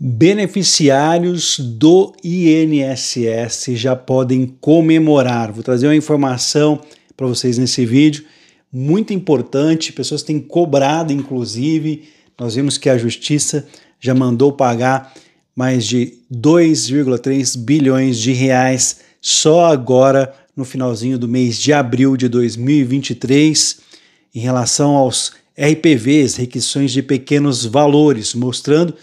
Beneficiários do INSS já podem comemorar. Vou trazer uma informação para vocês nesse vídeo, muito importante. Pessoas têm cobrado, inclusive. Nós vimos que a Justiça já mandou pagar mais de 2,3 bilhões de reais só agora, no finalzinho do mês de abril de 2023, em relação aos RPVs, requisições de pequenos valores, mostrando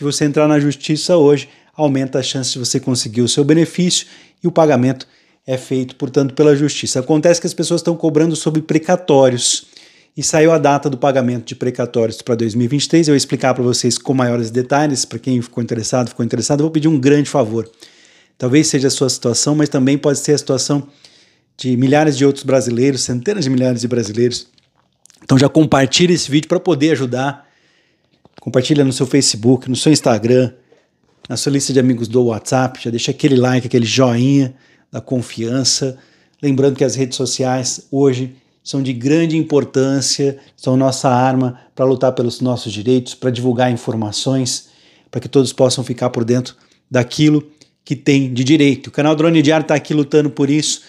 que você entrar na justiça hoje aumenta a chance de você conseguir o seu benefício e o pagamento é feito, portanto, pela justiça. Acontece que as pessoas estão cobrando sobre precatórios e saiu a data do pagamento de precatórios para 2023. Eu vou explicar para vocês com maiores detalhes, para quem ficou interessado, ficou interessado, eu vou pedir um grande favor. Talvez seja a sua situação, mas também pode ser a situação de milhares de outros brasileiros, centenas de milhares de brasileiros. Então já compartilhe esse vídeo para poder ajudar compartilha no seu Facebook, no seu Instagram, na sua lista de amigos do WhatsApp, já deixa aquele like, aquele joinha da confiança. Lembrando que as redes sociais hoje são de grande importância, são nossa arma para lutar pelos nossos direitos, para divulgar informações, para que todos possam ficar por dentro daquilo que tem de direito. O canal Drone Diário está aqui lutando por isso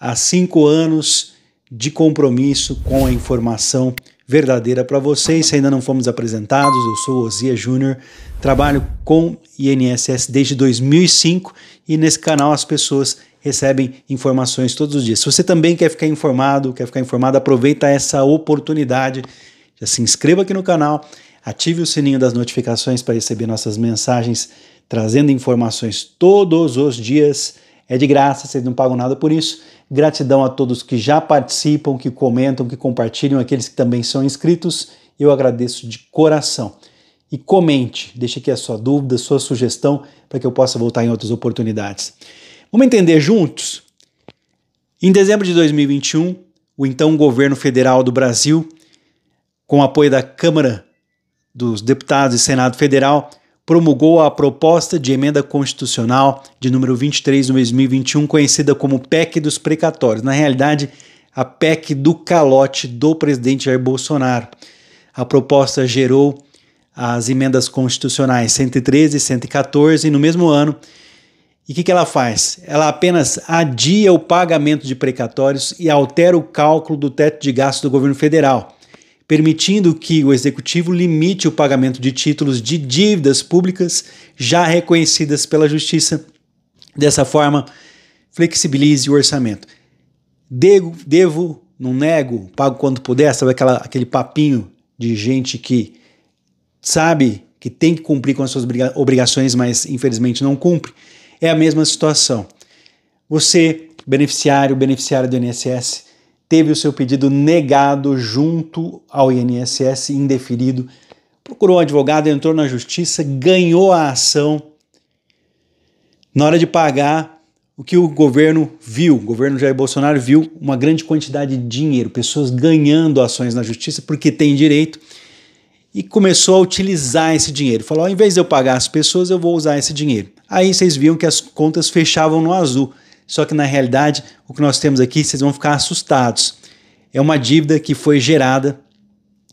há cinco anos de compromisso com a informação verdadeira para vocês. Se ainda não fomos apresentados, eu sou Ozia Júnior, trabalho com INSS desde 2005 e nesse canal as pessoas recebem informações todos os dias. Se você também quer ficar informado, quer ficar informado, aproveita essa oportunidade. Já se inscreva aqui no canal, ative o sininho das notificações para receber nossas mensagens trazendo informações todos os dias. É de graça, vocês não pagam nada por isso. Gratidão a todos que já participam, que comentam, que compartilham, aqueles que também são inscritos. Eu agradeço de coração. E comente, deixe aqui a sua dúvida, a sua sugestão, para que eu possa voltar em outras oportunidades. Vamos entender juntos? Em dezembro de 2021, o então governo federal do Brasil, com apoio da Câmara dos Deputados e Senado Federal, promulgou a proposta de emenda constitucional de número 23 de 2021, conhecida como PEC dos precatórios. Na realidade, a PEC do calote do presidente Jair Bolsonaro. A proposta gerou as emendas constitucionais 113 e 114 no mesmo ano. E o que, que ela faz? Ela apenas adia o pagamento de precatórios e altera o cálculo do teto de gasto do governo federal permitindo que o executivo limite o pagamento de títulos de dívidas públicas já reconhecidas pela Justiça. Dessa forma, flexibilize o orçamento. Devo, devo não nego, pago quando puder, sabe aquela, aquele papinho de gente que sabe que tem que cumprir com as suas obrigações, mas infelizmente não cumpre. É a mesma situação. Você, beneficiário, beneficiário do INSS, teve o seu pedido negado junto ao INSS indeferido, procurou um advogado, entrou na justiça, ganhou a ação. Na hora de pagar, o que o governo viu, o governo Jair Bolsonaro viu uma grande quantidade de dinheiro, pessoas ganhando ações na justiça porque tem direito e começou a utilizar esse dinheiro. Falou: ao invés de eu pagar as pessoas, eu vou usar esse dinheiro. Aí vocês viam que as contas fechavam no azul. Só que na realidade, o que nós temos aqui, vocês vão ficar assustados. É uma dívida que foi gerada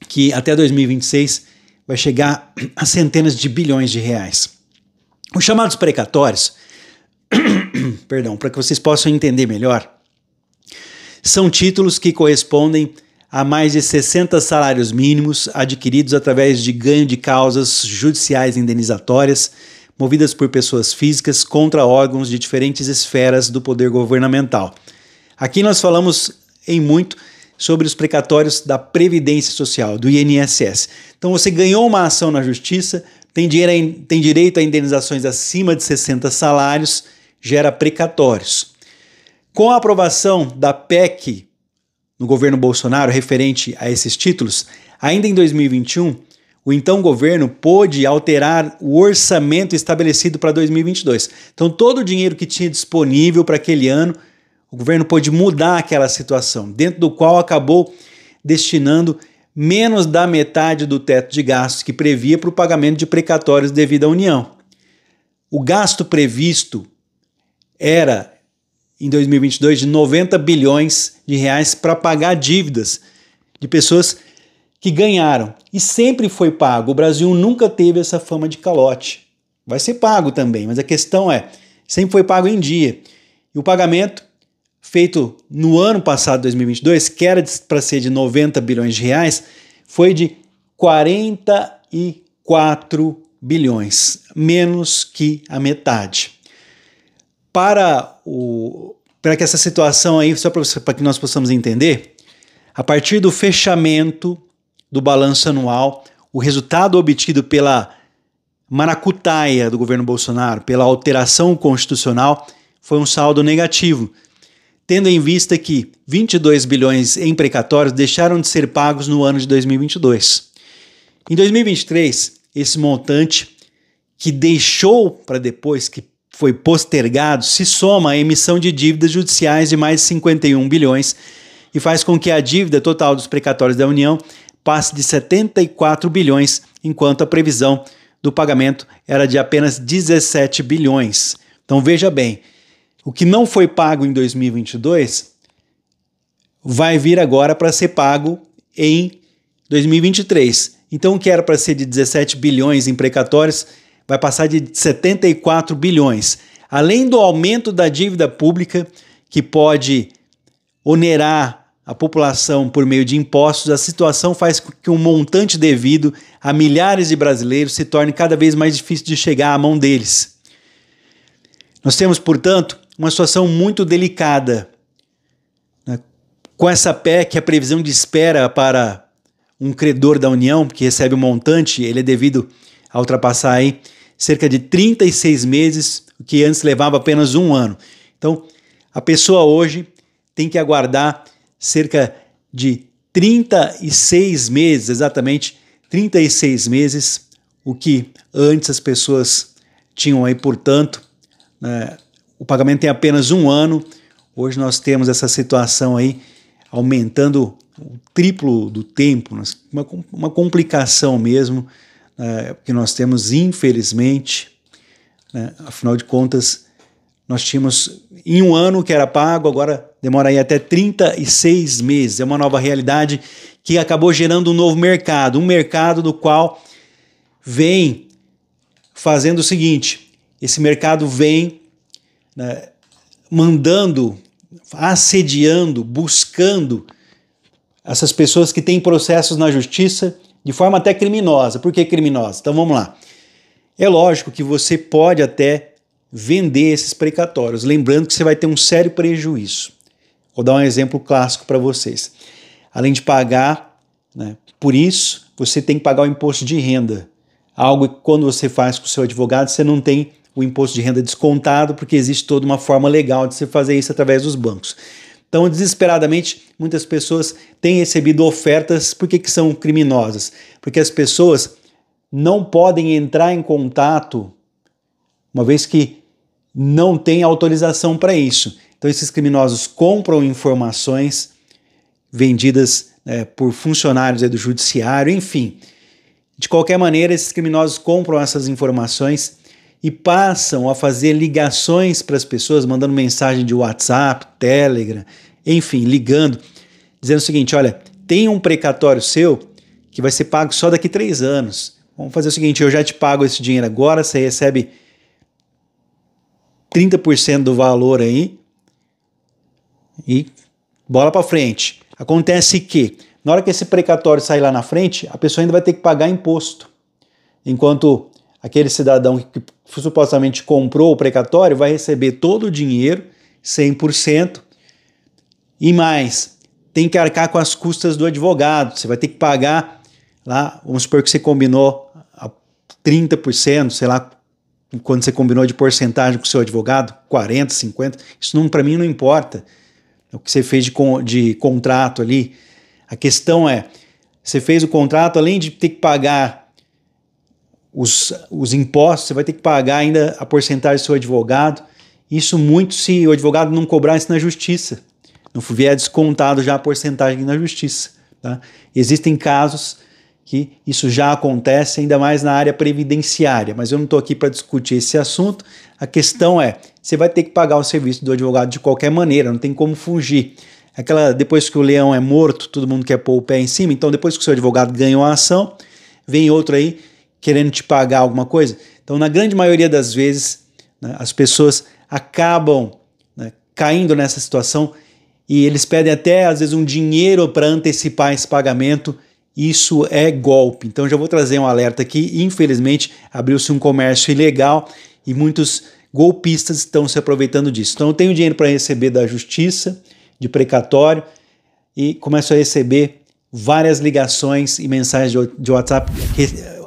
que até 2026 vai chegar a centenas de bilhões de reais. Os chamados precatórios, perdão, para que vocês possam entender melhor, são títulos que correspondem a mais de 60 salários mínimos adquiridos através de ganho de causas judiciais indenizatórias movidas por pessoas físicas contra órgãos de diferentes esferas do poder governamental. Aqui nós falamos em muito sobre os precatórios da Previdência Social, do INSS. Então você ganhou uma ação na justiça, tem, dinheiro, tem direito a indenizações acima de 60 salários, gera precatórios. Com a aprovação da PEC no governo Bolsonaro referente a esses títulos, ainda em 2021, o então governo pôde alterar o orçamento estabelecido para 2022. Então, todo o dinheiro que tinha disponível para aquele ano, o governo pôde mudar aquela situação, dentro do qual acabou destinando menos da metade do teto de gastos que previa para o pagamento de precatórios devido à União. O gasto previsto era em 2022 de 90 bilhões de reais para pagar dívidas de pessoas que ganharam e sempre foi pago. O Brasil nunca teve essa fama de calote. Vai ser pago também, mas a questão é, sempre foi pago em dia. E o pagamento feito no ano passado, 2022, que era para ser de 90 bilhões de reais, foi de 44 bilhões, menos que a metade. Para o para que essa situação aí, só para que nós possamos entender, a partir do fechamento do balanço anual, o resultado obtido pela maracutaia do governo Bolsonaro, pela alteração constitucional, foi um saldo negativo, tendo em vista que 22 bilhões em precatórios deixaram de ser pagos no ano de 2022. Em 2023, esse montante que deixou para depois, que foi postergado, se soma à emissão de dívidas judiciais de mais 51 bilhões e faz com que a dívida total dos precatórios da União passe de 74 bilhões, enquanto a previsão do pagamento era de apenas 17 bilhões. Então veja bem, o que não foi pago em 2022 vai vir agora para ser pago em 2023. Então o que era para ser de 17 bilhões em precatórios vai passar de 74 bilhões. Além do aumento da dívida pública, que pode onerar a população por meio de impostos, a situação faz com que um montante devido a milhares de brasileiros se torne cada vez mais difícil de chegar à mão deles. Nós temos, portanto, uma situação muito delicada. Né, com essa PEC, é a previsão de espera para um credor da União que recebe um montante, ele é devido a ultrapassar aí cerca de 36 meses, o que antes levava apenas um ano. Então, a pessoa hoje tem que aguardar cerca de 36 meses, exatamente 36 meses, o que antes as pessoas tinham aí, portanto, né, o pagamento tem apenas um ano. Hoje nós temos essa situação aí aumentando o triplo do tempo, uma, uma complicação mesmo, né, que nós temos, infelizmente. Né, afinal de contas, nós tínhamos em um ano que era pago, agora demora aí até 36 meses. É uma nova realidade que acabou gerando um novo mercado, um mercado do qual vem fazendo o seguinte: esse mercado vem né, mandando, assediando, buscando essas pessoas que têm processos na justiça de forma até criminosa. Por que criminosa? Então vamos lá. É lógico que você pode até vender esses precatórios, lembrando que você vai ter um sério prejuízo. Vou dar um exemplo clássico para vocês. Além de pagar, né, por isso, você tem que pagar o imposto de renda. Algo que quando você faz com o seu advogado, você não tem o imposto de renda descontado, porque existe toda uma forma legal de você fazer isso através dos bancos. Então, desesperadamente, muitas pessoas têm recebido ofertas. Por que são criminosas? Porque as pessoas não podem entrar em contato uma vez que não tem autorização para isso. Então, esses criminosos compram informações vendidas é, por funcionários do judiciário, enfim. De qualquer maneira, esses criminosos compram essas informações e passam a fazer ligações para as pessoas, mandando mensagem de WhatsApp, Telegram, enfim, ligando, dizendo o seguinte: olha, tem um precatório seu que vai ser pago só daqui três anos. Vamos fazer o seguinte: eu já te pago esse dinheiro agora, você recebe 30% do valor aí e bola para frente. Acontece que, na hora que esse precatório sair lá na frente, a pessoa ainda vai ter que pagar imposto. Enquanto aquele cidadão que supostamente comprou o precatório vai receber todo o dinheiro, 100%, e mais, tem que arcar com as custas do advogado. Você vai ter que pagar lá, vamos supor que você combinou a 30%, sei lá quando você combinou de porcentagem com o seu advogado, 40, 50, isso não para mim não importa. O que você fez de, de contrato ali, a questão é, você fez o contrato, além de ter que pagar os, os impostos, você vai ter que pagar ainda a porcentagem do seu advogado. Isso muito se o advogado não cobrar isso na justiça. Não vier descontado já a porcentagem na justiça. Tá? Existem casos que isso já acontece, ainda mais na área previdenciária. Mas eu não estou aqui para discutir esse assunto. A questão é: você vai ter que pagar o serviço do advogado de qualquer maneira, não tem como fugir. Aquela depois que o leão é morto, todo mundo quer pôr o pé em cima. Então, depois que o seu advogado ganhou a ação, vem outro aí querendo te pagar alguma coisa. Então, na grande maioria das vezes, né, as pessoas acabam né, caindo nessa situação e eles pedem até às vezes um dinheiro para antecipar esse pagamento isso é golpe. Então já vou trazer um alerta aqui. Infelizmente, abriu-se um comércio ilegal e muitos golpistas estão se aproveitando disso. Então eu tenho dinheiro para receber da justiça, de precatório, e começo a receber várias ligações e mensagens de WhatsApp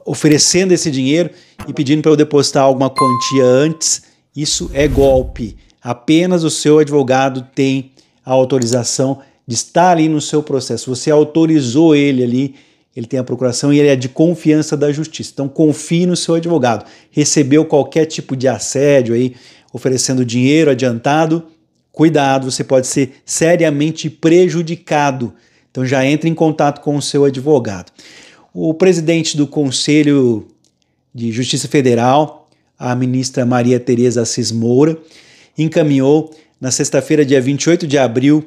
oferecendo esse dinheiro e pedindo para eu depositar alguma quantia antes. Isso é golpe. Apenas o seu advogado tem a autorização de estar ali no seu processo. Você autorizou ele ali, ele tem a procuração e ele é de confiança da justiça. Então confie no seu advogado. Recebeu qualquer tipo de assédio aí, oferecendo dinheiro adiantado, cuidado, você pode ser seriamente prejudicado. Então já entre em contato com o seu advogado. O presidente do Conselho de Justiça Federal, a ministra Maria Tereza Assis Moura, encaminhou na sexta-feira, dia 28 de abril,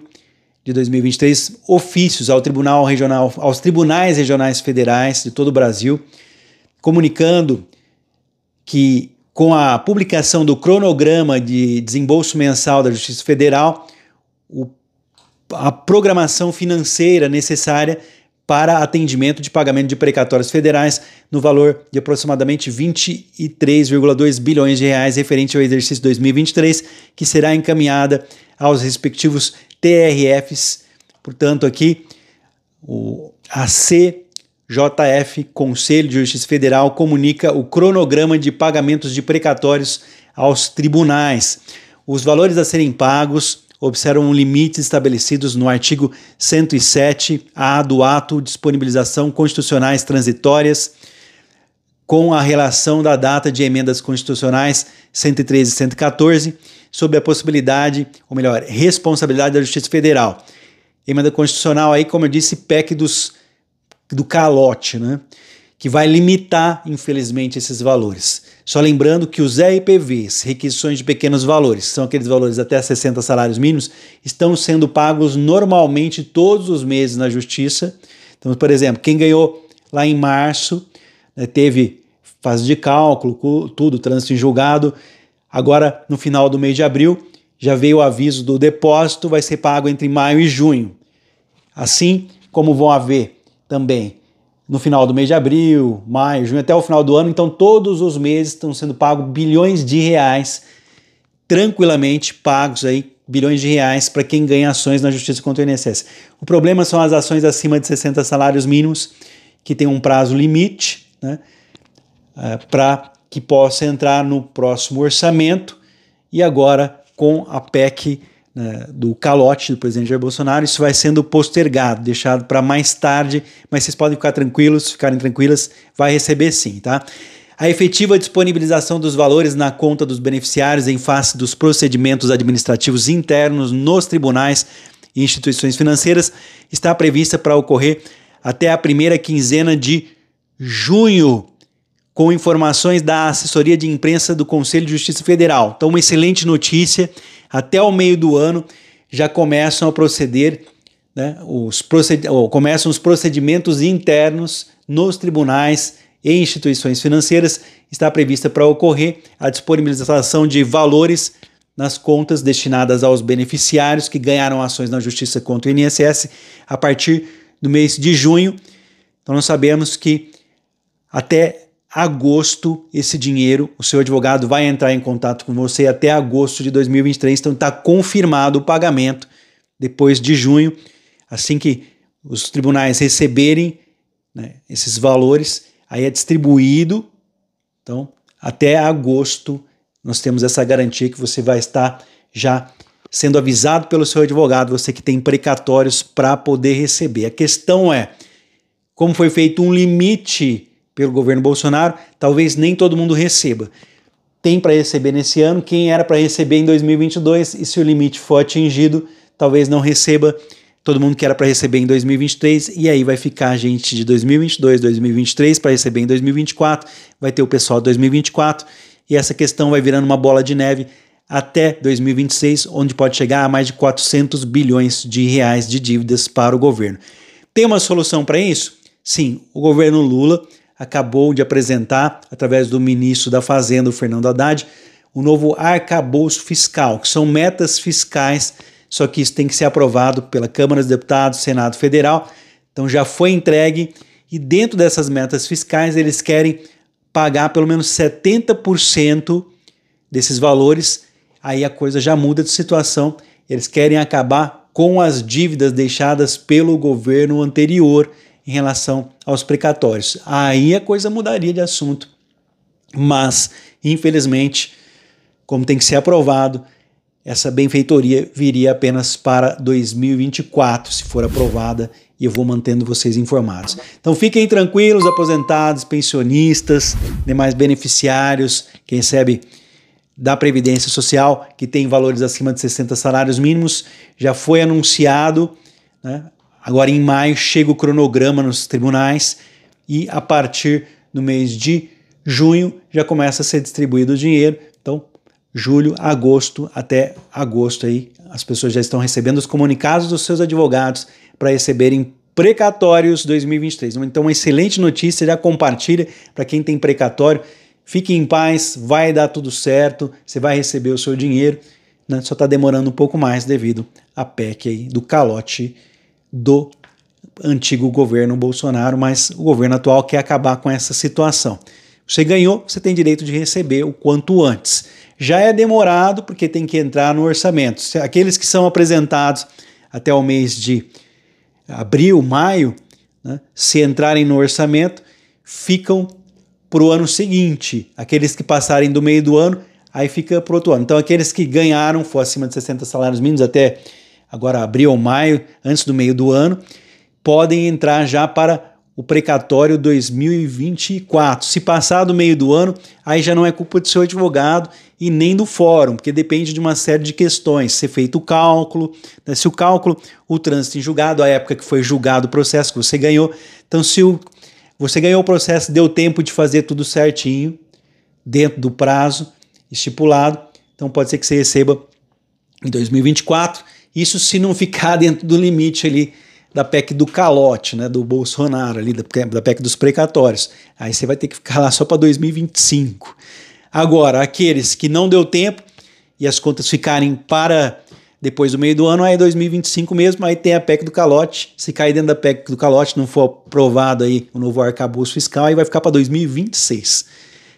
de 2023 ofícios ao Tribunal Regional, aos tribunais regionais federais de todo o Brasil, comunicando que com a publicação do cronograma de desembolso mensal da Justiça Federal, o, a programação financeira necessária para atendimento de pagamento de precatórios federais no valor de aproximadamente 23,2 bilhões de reais referente ao exercício 2023, que será encaminhada aos respectivos TRFs. Portanto, aqui o ACJF, Conselho de Justiça Federal, comunica o cronograma de pagamentos de precatórios aos tribunais. Os valores a serem pagos observam limites estabelecidos no artigo 107-A do Ato Disponibilização Constitucionais Transitórias com a relação da data de emendas constitucionais 113 e 114 sobre a possibilidade, ou melhor, responsabilidade da Justiça Federal. Emenda constitucional aí, como eu disse, PEC dos, do calote, né? Que vai limitar, infelizmente, esses valores. Só lembrando que os RPVs, requisições de pequenos valores, são aqueles valores até 60 salários mínimos, estão sendo pagos normalmente todos os meses na justiça. Então, por exemplo, quem ganhou lá em março né, teve fase de cálculo, tudo, trânsito em julgado. Agora, no final do mês de abril, já veio o aviso do depósito, vai ser pago entre maio e junho. Assim como vão haver também no final do mês de abril, maio, junho, até o final do ano. Então, todos os meses estão sendo pagos bilhões de reais, tranquilamente pagos aí, bilhões de reais para quem ganha ações na justiça contra o INSS. O problema são as ações acima de 60 salários mínimos, que tem um prazo limite, né, é, para que possa entrar no próximo orçamento. E agora, com a PEC né, do calote do presidente Jair Bolsonaro, isso vai sendo postergado, deixado para mais tarde, mas vocês podem ficar tranquilos, ficarem tranquilas, vai receber sim, tá? A efetiva disponibilização dos valores na conta dos beneficiários em face dos procedimentos administrativos internos nos tribunais e instituições financeiras está prevista para ocorrer até a primeira quinzena de junho, com informações da assessoria de imprensa do Conselho de Justiça Federal. Então, uma excelente notícia. Até o meio do ano já começam a proceder, né, os proced... começam os procedimentos internos nos tribunais e instituições financeiras. Está prevista para ocorrer a disponibilização de valores nas contas destinadas aos beneficiários que ganharam ações na justiça contra o INSS a partir do mês de junho. Então nós sabemos que até agosto esse dinheiro, o seu advogado vai entrar em contato com você até agosto de 2023, então está confirmado o pagamento depois de junho, assim que os tribunais receberem né, esses valores, aí é distribuído, então até agosto nós temos essa garantia que você vai estar já sendo avisado pelo seu advogado, você que tem precatórios para poder receber. A questão é como foi feito um limite pelo governo Bolsonaro, talvez nem todo mundo receba. Tem para receber nesse ano, quem era para receber em 2022 e se o limite for atingido, talvez não receba todo mundo que era para receber em 2023 e aí vai ficar a gente de 2022, 2023 para receber em 2024, vai ter o pessoal de 2024 e essa questão vai virando uma bola de neve até 2026, onde pode chegar a mais de 400 bilhões de reais de dívidas para o governo. Tem uma solução para isso? Sim, o governo Lula acabou de apresentar, através do ministro da Fazenda, Fernando Haddad, o novo arcabouço fiscal, que são metas fiscais, só que isso tem que ser aprovado pela Câmara dos Deputados, Senado Federal. Então já foi entregue e dentro dessas metas fiscais eles querem pagar pelo menos 70% desses valores. Aí a coisa já muda de situação. Eles querem acabar com as dívidas deixadas pelo governo anterior em relação aos precatórios. Aí a coisa mudaria de assunto. Mas, infelizmente, como tem que ser aprovado, essa benfeitoria viria apenas para 2024, se for aprovada, e eu vou mantendo vocês informados. Então fiquem tranquilos, aposentados, pensionistas, demais beneficiários, quem recebe da Previdência Social, que tem valores acima de 60 salários mínimos, já foi anunciado né, Agora, em maio, chega o cronograma nos tribunais e a partir do mês de junho já começa a ser distribuído o dinheiro. Então, julho, agosto até agosto aí, as pessoas já estão recebendo os comunicados dos seus advogados para receberem precatórios 2023. Então, uma excelente notícia, já compartilha para quem tem precatório. Fique em paz, vai dar tudo certo, você vai receber o seu dinheiro. Né? Só está demorando um pouco mais devido à PEC aí do calote do antigo governo Bolsonaro, mas o governo atual quer acabar com essa situação. Você ganhou, você tem direito de receber o quanto antes. Já é demorado porque tem que entrar no orçamento. Aqueles que são apresentados até o mês de abril, maio, né, se entrarem no orçamento, ficam para o ano seguinte. Aqueles que passarem do meio do ano, aí fica para o outro ano. Então, aqueles que ganharam, for acima de 60 salários mínimos até agora abril ou maio, antes do meio do ano, podem entrar já para o precatório 2024. Se passar do meio do ano, aí já não é culpa do seu advogado e nem do fórum, porque depende de uma série de questões. Ser feito o cálculo, né? se o cálculo, o trânsito em julgado, a época que foi julgado o processo que você ganhou. Então, se o, você ganhou o processo, deu tempo de fazer tudo certinho, dentro do prazo estipulado, então pode ser que você receba em 2024. Isso se não ficar dentro do limite ali da PEC do calote, né, do Bolsonaro ali, da, da PEC dos precatórios. Aí você vai ter que ficar lá só para 2025. Agora, aqueles que não deu tempo e as contas ficarem para depois do meio do ano, aí 2025 mesmo, aí tem a PEC do calote. Se cair dentro da PEC do calote, não for aprovado aí o novo arcabouço fiscal, aí vai ficar para 2026.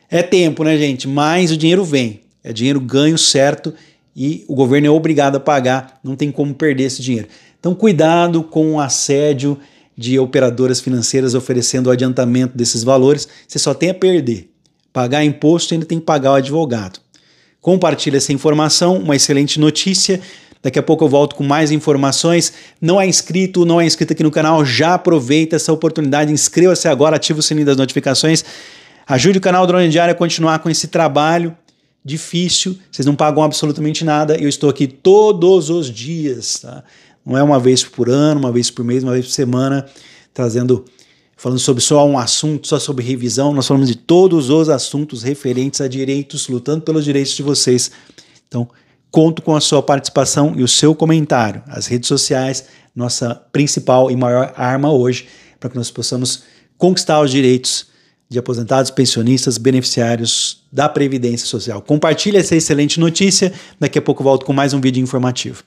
É tempo, né, gente? Mas o dinheiro vem. É dinheiro ganho certo e o governo é obrigado a pagar, não tem como perder esse dinheiro. Então, cuidado com o assédio de operadoras financeiras oferecendo o adiantamento desses valores, você só tem a perder. Pagar imposto ainda tem que pagar o advogado. Compartilhe essa informação, uma excelente notícia. Daqui a pouco eu volto com mais informações. Não é inscrito, não é inscrito aqui no canal, já aproveita essa oportunidade, inscreva-se agora, ative o sininho das notificações. Ajude o canal Drone Diário a continuar com esse trabalho difícil, vocês não pagam absolutamente nada, eu estou aqui todos os dias, tá? Não é uma vez por ano, uma vez por mês, uma vez por semana, trazendo, falando sobre só um assunto, só sobre revisão, nós falamos de todos os assuntos referentes a direitos, lutando pelos direitos de vocês. Então, conto com a sua participação e o seu comentário. As redes sociais, nossa principal e maior arma hoje, para que nós possamos conquistar os direitos de aposentados, pensionistas, beneficiários da Previdência Social. Compartilhe essa excelente notícia. Daqui a pouco volto com mais um vídeo informativo.